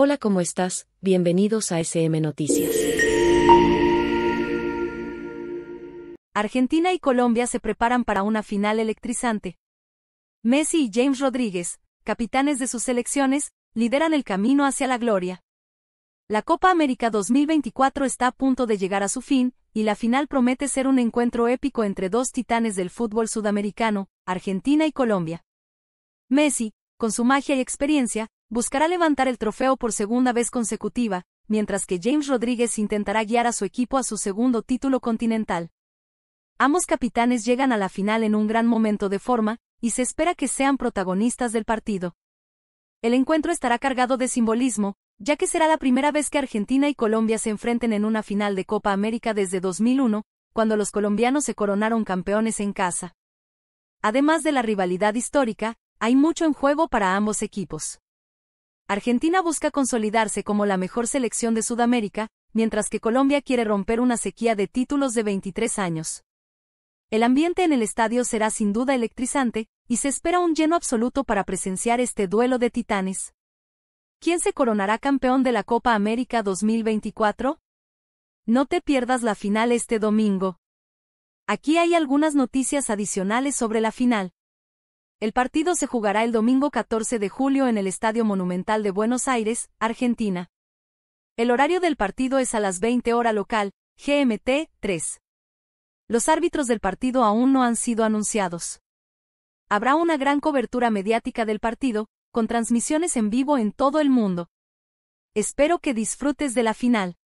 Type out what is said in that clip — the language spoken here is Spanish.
Hola, ¿cómo estás? Bienvenidos a SM Noticias. Argentina y Colombia se preparan para una final electrizante. Messi y James Rodríguez, capitanes de sus selecciones, lideran el camino hacia la gloria. La Copa América 2024 está a punto de llegar a su fin, y la final promete ser un encuentro épico entre dos titanes del fútbol sudamericano, Argentina y Colombia. Messi, con su magia y experiencia, buscará levantar el trofeo por segunda vez consecutiva, mientras que James Rodríguez intentará guiar a su equipo a su segundo título continental. Ambos capitanes llegan a la final en un gran momento de forma, y se espera que sean protagonistas del partido. El encuentro estará cargado de simbolismo, ya que será la primera vez que Argentina y Colombia se enfrenten en una final de Copa América desde 2001, cuando los colombianos se coronaron campeones en casa. Además de la rivalidad histórica, hay mucho en juego para ambos equipos. Argentina busca consolidarse como la mejor selección de Sudamérica, mientras que Colombia quiere romper una sequía de títulos de 23 años. El ambiente en el estadio será sin duda electrizante, y se espera un lleno absoluto para presenciar este duelo de titanes. ¿Quién se coronará campeón de la Copa América 2024? No te pierdas la final este domingo. Aquí hay algunas noticias adicionales sobre la final. El partido se jugará el domingo 14 de julio en el Estadio Monumental de Buenos Aires, Argentina. El horario del partido es a las 20 hora local, GMT 3. Los árbitros del partido aún no han sido anunciados. Habrá una gran cobertura mediática del partido, con transmisiones en vivo en todo el mundo. Espero que disfrutes de la final.